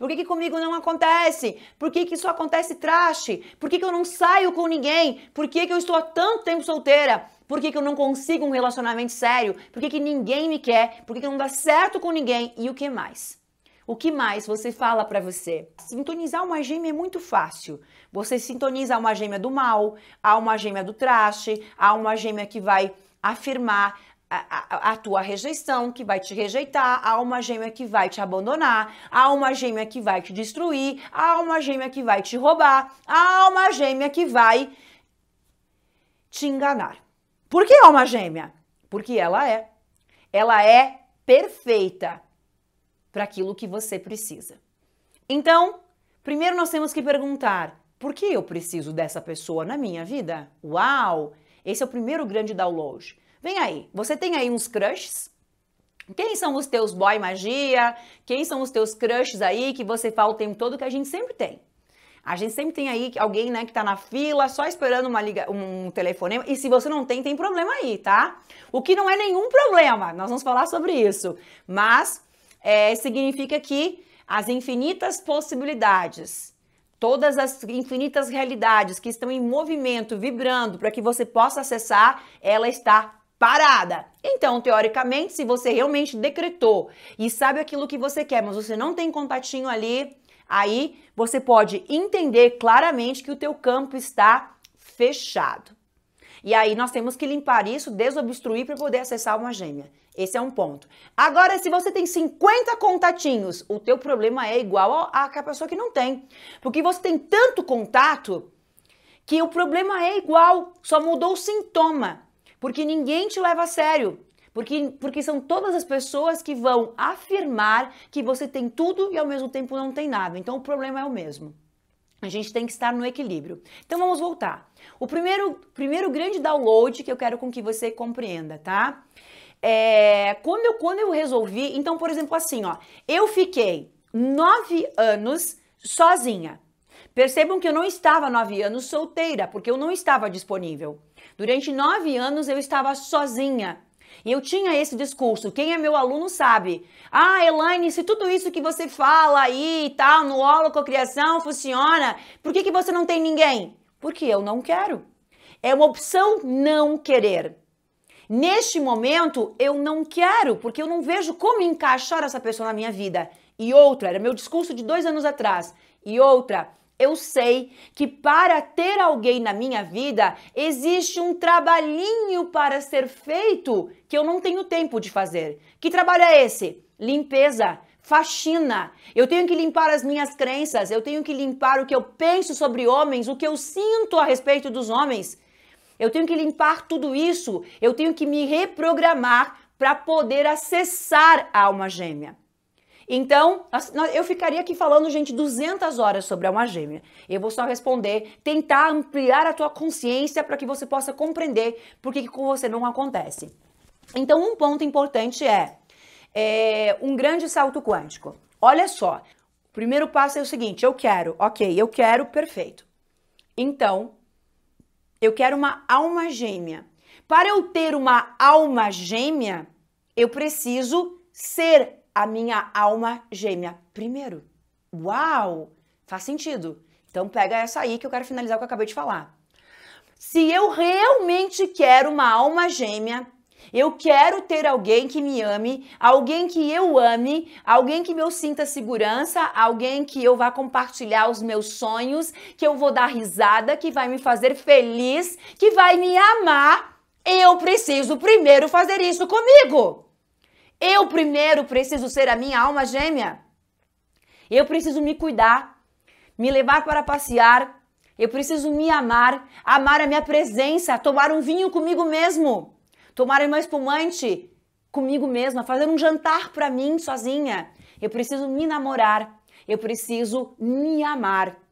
Por que, que comigo não acontece? Por que, que só acontece traste? Por que, que eu não saio com ninguém? Por que, que eu estou há tanto tempo solteira? Por que, que eu não consigo um relacionamento sério? Por que, que ninguém me quer? Por que, que não dá certo com ninguém? E o que mais? O que mais você fala para você? Sintonizar uma gêmea é muito fácil. Você sintoniza uma gêmea do mal, há uma gêmea do traste, há uma gêmea que vai afirmar, a, a, tua rejeição que vai te rejeitar, a alma gêmea que vai te abandonar, a alma gêmea que vai te destruir, a alma gêmea que vai te roubar, a alma gêmea que vai te enganar. Por que alma é gêmea? Porque ela é. Ela é perfeita para aquilo que você precisa. Então, primeiro nós temos que perguntar: por que eu preciso dessa pessoa na minha vida? Uau! Esse é o primeiro grande download. Vem aí, você tem aí uns crushes? Quem são os teus boy magia? Quem são os teus crushes aí que você fala o tempo todo que a gente sempre tem? A gente sempre tem aí alguém, né, que tá na fila, só esperando uma liga, um telefonema. E se você não tem, tem problema aí, tá? O que não é nenhum problema. Nós vamos falar sobre isso. Mas é, significa que as infinitas possibilidades, todas as infinitas realidades que estão em movimento, vibrando para que você possa acessar, ela está parada. Então, teoricamente, se você realmente decretou e sabe aquilo que você quer, mas você não tem contatinho ali, aí você pode entender claramente que o teu campo está fechado. E aí nós temos que limpar isso, desobstruir para poder acessar uma gêmea. Esse é um ponto. Agora, se você tem 50 contatinhos, o teu problema é igual a, pessoa que não tem. Porque você tem tanto contato que o problema é igual, só mudou o sintoma. Porque ninguém te leva a sério. Porque, porque são todas as pessoas que vão afirmar que você tem tudo e ao mesmo tempo não tem nada. Então o problema é o mesmo. A gente tem que estar no equilíbrio. Então vamos voltar. O primeiro, primeiro grande download que eu quero com que você compreenda, tá? É, quando, eu, quando eu resolvi, então, por exemplo, assim, ó, eu fiquei nove anos sozinha. Percebam que eu não estava nove anos solteira, porque eu não estava disponível. Durante nove anos eu estava sozinha. E eu tinha esse discurso. Quem é meu aluno sabe. Ah, Elaine, se tudo isso que você fala aí e tal, no holococriação funciona, por que, que você não tem ninguém? Porque eu não quero. É uma opção não querer. Neste momento, eu não quero, porque eu não vejo como encaixar essa pessoa na minha vida. E outra, era meu discurso de dois anos atrás. E outra, eu sei que para ter alguém na minha vida existe um trabalhinho para ser feito que eu não tenho tempo de fazer. Que trabalho é esse? Limpeza, faxina. Eu tenho que limpar as minhas crenças, eu tenho que limpar o que eu penso sobre homens, o que eu sinto a respeito dos homens. Eu tenho que limpar tudo isso, eu tenho que me reprogramar para poder acessar a alma gêmea. Então, eu ficaria aqui falando, gente, 200 horas sobre alma gêmea. Eu vou só responder, tentar ampliar a tua consciência para que você possa compreender por que com você não acontece. Então, um ponto importante é, é um grande salto quântico. Olha só, o primeiro passo é o seguinte: eu quero, ok, eu quero, perfeito. Então, eu quero uma alma gêmea. Para eu ter uma alma gêmea, eu preciso ser a minha alma gêmea primeiro. Uau! Faz sentido. Então pega essa aí que eu quero finalizar o que eu acabei de falar. Se eu realmente quero uma alma gêmea, eu quero ter alguém que me ame, alguém que eu ame, alguém que eu sinta segurança, alguém que eu vá compartilhar os meus sonhos, que eu vou dar risada, que vai me fazer feliz, que vai me amar. Eu preciso primeiro fazer isso comigo. Eu primeiro preciso ser a minha alma gêmea. Eu preciso me cuidar, me levar para passear. Eu preciso me amar, amar a minha presença, tomar um vinho comigo mesmo, tomar uma espumante comigo mesma, fazer um jantar para mim sozinha. Eu preciso me namorar, eu preciso me amar.